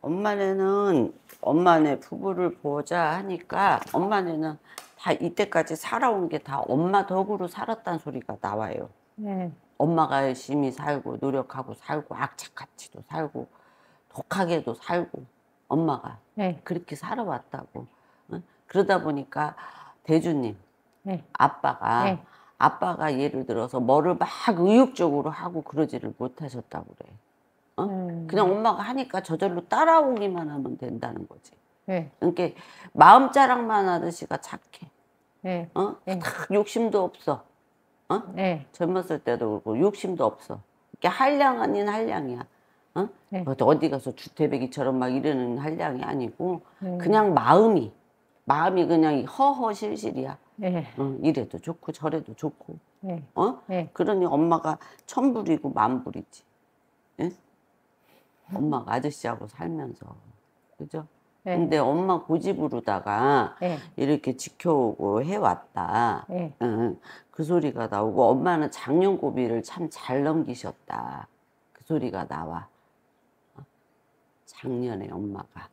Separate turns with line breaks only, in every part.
엄마네는 엄마네 부부를 보자 하니까 엄마네는 다 이때까지 살아온 게 다 엄마 덕으로 살았단 소리가 나와요. 네. 엄마가 열심히 살고 노력하고 살고 악착같이도 살고 독하게도 살고 엄마가 네. 그렇게 살아왔다고. 응? 그러다 보니까 대주님 네. 아빠가 네. 아빠가 예를 들어서 뭐를 막 의욕적으로 하고 그러지를 못하셨다고 그래. 어? 음. 그냥 엄마가 하니까 저절로 따라오기만 하면 된다는 거지. 네. 그러니까 마음 자랑만 아저씨가 착해. 네. 어? 네. 욕심도 없어. 어? 네. 젊었을 때도 그렇고 욕심도 없어. 이게 한량 아닌 한량이야. 어? 네. 어디 가서 주태배기처럼 막 이러는 한량이 아니고 네. 그냥 마음이 마음이 그냥 허허실실이야. 네. 어, 이래도 좋고 저래도 좋고. 네. 어? 네. 그러니 엄마가 천불이고 만불이지. 예? 엄마가 아저씨하고 살면서 그죠? 네. 근데 엄마 고집으로다가 네. 이렇게 지켜오고 해왔다. 네. 응, 그 소리가 나오고 엄마는 작년 고비를 참 잘 넘기셨다. 그 소리가 나와. 어? 작년에 엄마가.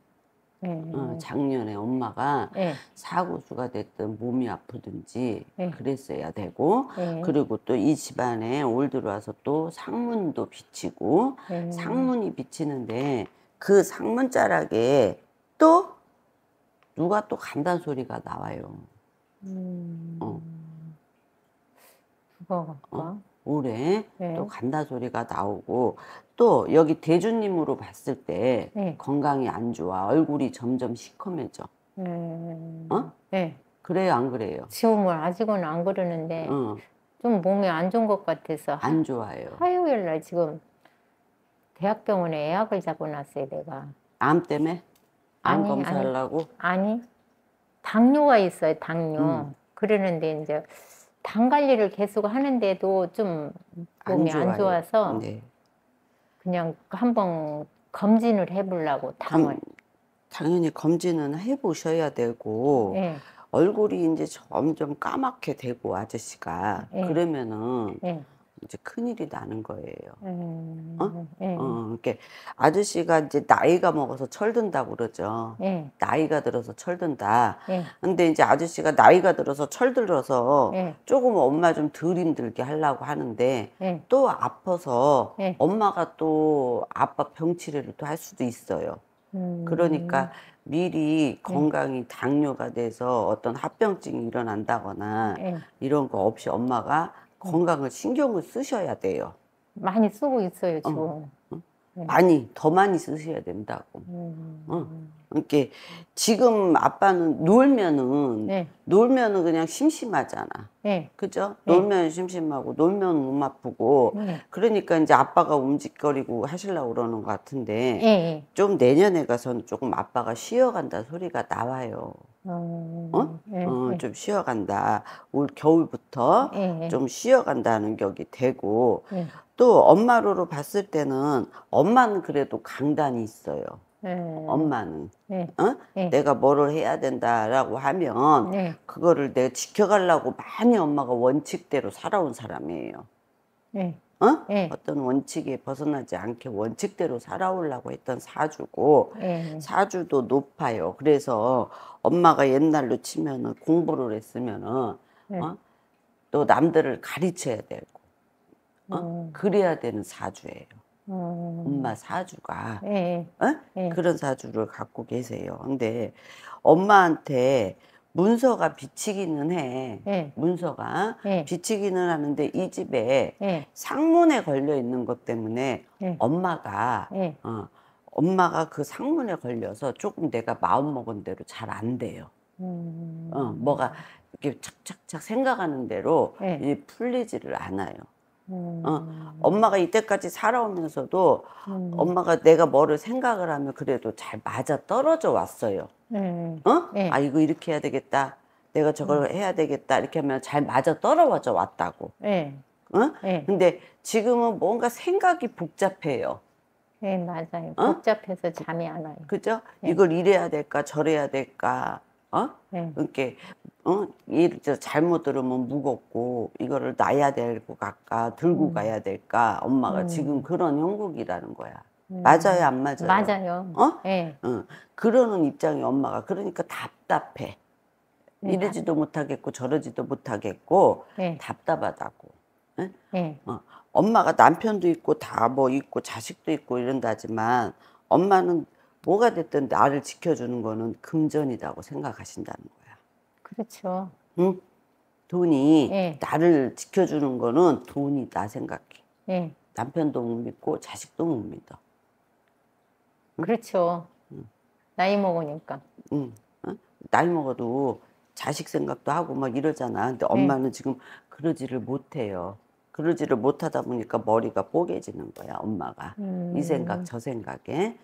예, 어, 작년에 엄마가 예. 사고수가 됐든 몸이 아프든지 예. 그랬어야 되고 그리고 또 이 집안에 올 들어와서 또 상문도 비치고 상문이 비치는데 그 상문자락에 또 누가 또 간단 소리가 나와요. 음... 어. 누가 갈까? 어? 올해 네. 또 간다 소리가 나오고 또 여기 대주님으로 봤을 때 네. 건강이 안 좋아 얼굴이 점점 시커매져. 음... 어? 네. 그래요 안 그래요? 지금은 아직은 안 그러는데 어. 좀 몸이 안 좋은 것 같아서 안 좋아요. 화요일 날 지금 대학병원에 예약을 잡고 났어요 내가. 암 때문에?
암 검사하려고?
아니, 아니 당뇨가 있어요 당뇨. 음. 그러는데 이제 당 관리를 계속 하는데도 좀 몸이 안, 안 좋아서 네. 그냥 한번 검진을 해보려고 당을. 당연히 검진은 해보셔야 되고 네. 얼굴이 이제 점점 까맣게 되고 아저씨가 네. 그러면은. 예. 이제 큰일이 나는 거예요. 음, 어? 예. 어, 이렇게 아저씨가 이제 나이가 먹어서 철든다고 그러죠. 예. 나이가 들어서 철든다. 예. 근데 이제 아저씨가 나이가 들어서 철들어서 예. 조금 엄마 좀 덜 힘들게 하려고 하는데 예. 또 아파서 예. 엄마가 또 아빠 병치레를 또 할 수도 있어요. 음. 그러니까 미리 건강이 당뇨가 돼서 어떤 합병증이 일어난다거나 이런 거 없이 엄마가 건강을 신경을 쓰셔야 돼요. 많이 쓰고 있어요 어, 지금. 어. 네. 많이 더 많이 쓰셔야 된다고. 음. 어. 음. 이렇게 지금 아빠는 놀면은 네. 놀면은 그냥 심심하잖아. 네. 그죠? 네. 놀면 심심하고 놀면 몸 음 아프고 네. 그러니까 이제 아빠가 움직거리고 하시려고 그러는 것 같은데 예, 예. 좀 내년에 가서는 조금 아빠가 쉬어간다 소리가 나와요. 어, 어? 예, 어좀 쉬어간다. 올 겨울부터 좀 쉬어간다는 격이 되고 또엄마로 봤을 때는 엄마는 그래도 강단이 있어요. 네. 엄마는 네. 어? 네. 내가 뭐를 해야 된다라고 하면 그거를 내가 지켜가려고 많이 엄마가 원칙대로 살아온 사람이에요. 어? 네. 어떤 원칙에 벗어나지 않게 원칙대로 살아오려고 했던 사주고 네. 사주도 높아요. 그래서 엄마가 옛날로 치면은 공부를 했으면은 네. 어? 또 남들을 가르쳐야 되고 어? 음. 그래야 되는 사주예요. 음. 엄마 어. 사주가 네. 어? 네. 그런 사주를 갖고 계세요. 근데 엄마한테 문서가 비치기는 해. 네. 문서가 비치기는 하는데 이 집에 상문에 걸려 있는 것 때문에 엄마가 어, 엄마가 그 상문에 걸려서 조금 내가 마음 먹은 대로 잘 안 돼요. 음. 어, 뭐가 이렇게 착착착 생각하는 대로 이 풀리지를 않아요. 어, 음. 어, 엄마가 이때까지 살아오면서도 음. 엄마가 내가 뭐를 생각을 하면 그래도 잘 맞아 떨어져 왔어요. 음. 어? 네. 아, 이거 이렇게 해야 되겠다. 내가 저걸 음. 해야 되겠다. 이렇게 하면 잘 맞아 떨어져 왔다고. 네. 어? 네. 근데 지금은 뭔가 생각이 복잡해요. 네, 맞아요. 어? 복잡해서 잠이 안 와요. 그죠? 네. 이걸 이래야 될까, 저래야 될까. 어? 이렇게 네. 어? 예를 들어 잘못 들으면 무겁고 이거를 놔야 될것 같까 들고 음. 가야 될까 엄마가 음. 지금 그런 형국이라는 거야. 음. 맞아요, 안 맞아요? 맞아요. 어? 네. 어. 그러는 입장이 엄마가 그러니까 답답해. 네. 이러지도 못하겠고 저러지도 못하겠고 네. 답답하다고. 네. 어. 엄마가 남편도 있고 다 뭐 있고 자식도 있고 이런다지만 엄마는 뭐가 됐든 나를 지켜주는 거는 금전이라고 생각하신다는 거야. 그렇죠. 응? 돈이 예. 나를 지켜주는 거는 돈이다 생각해. 예. 남편도 못 믿고 자식도 못 믿어. 응? 그렇죠. 응. 나이 먹으니까. 응. 응. 나이 먹어도 자식 생각도 하고 막 이러잖아. 근데 예. 엄마는 예. 지금 그러지를 못해요. 그러지를 못하다 보니까 머리가 뽀개지는 거야 엄마가 음. 이 생각 저 생각에